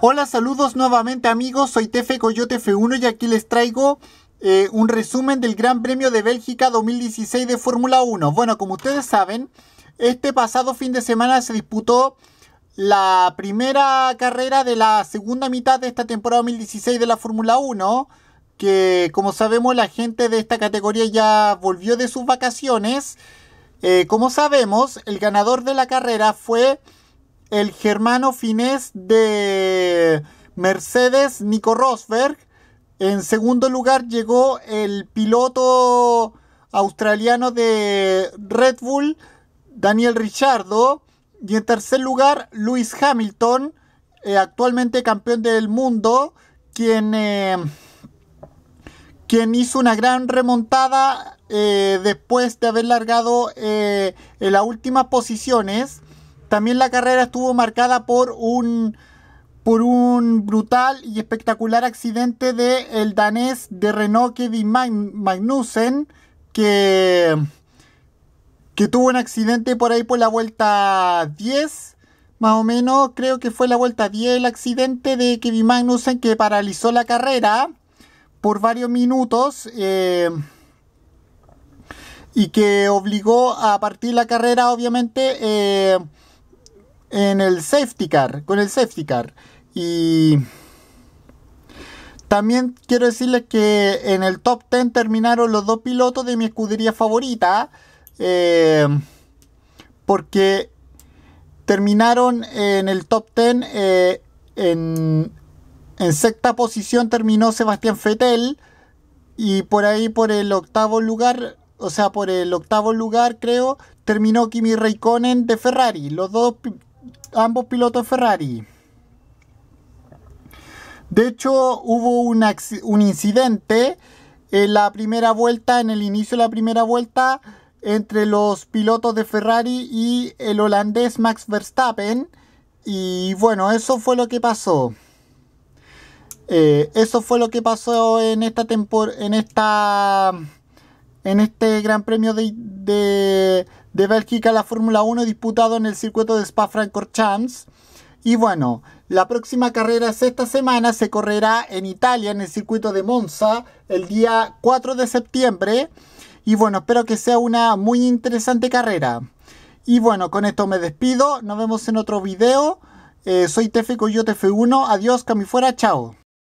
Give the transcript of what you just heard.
Hola, saludos nuevamente amigos, soy Tefe Coyote F1 y aquí les traigo eh, un resumen del Gran Premio de Bélgica 2016 de Fórmula 1. Bueno, como ustedes saben, este pasado fin de semana se disputó la primera carrera de la segunda mitad de esta temporada 2016 de la Fórmula 1, que como sabemos la gente de esta categoría ya volvió de sus vacaciones. Eh, como sabemos, el ganador de la carrera fue el germano finés de Mercedes, Nico Rosberg. En segundo lugar llegó el piloto australiano de Red Bull, Daniel Ricciardo... Y en tercer lugar, Lewis Hamilton, eh, actualmente campeón del mundo, quien, eh, quien hizo una gran remontada eh, después de haber largado en las últimas posiciones. También la carrera estuvo marcada por un, por un brutal y espectacular accidente del el danés de Renault Kevin Magnussen, que, que tuvo un accidente por ahí por la vuelta 10 más o menos, creo que fue la vuelta 10 el accidente de Kevin Magnussen que paralizó la carrera por varios minutos eh, y que obligó a partir la carrera, obviamente, eh, en el safety car, con el safety car. Y también quiero decirles que en el top 10 terminaron los dos pilotos de mi escudería favorita. Eh, porque terminaron en el top 10 eh, en, en sexta posición terminó Sebastián Fetel y por ahí por el octavo lugar, o sea, por el octavo lugar creo, terminó Kimi Raikkonen de Ferrari. Los dos ambos pilotos Ferrari. De hecho, hubo un, un incidente en la primera vuelta, en el inicio de la primera vuelta, entre los pilotos de Ferrari y el holandés Max Verstappen. Y bueno, eso fue lo que pasó. Eh, eso fue lo que pasó en esta temporada. En esta. En este Gran Premio de, de de Bélgica la Fórmula 1 disputado en el circuito de Spa-Francorchamps. Y bueno, la próxima carrera es esta semana, se correrá en Italia, en el circuito de Monza, el día 4 de septiembre. Y bueno, espero que sea una muy interesante carrera. Y bueno, con esto me despido, nos vemos en otro video. Eh, soy Tefe Coyote F1, adiós, cami fuera, chao.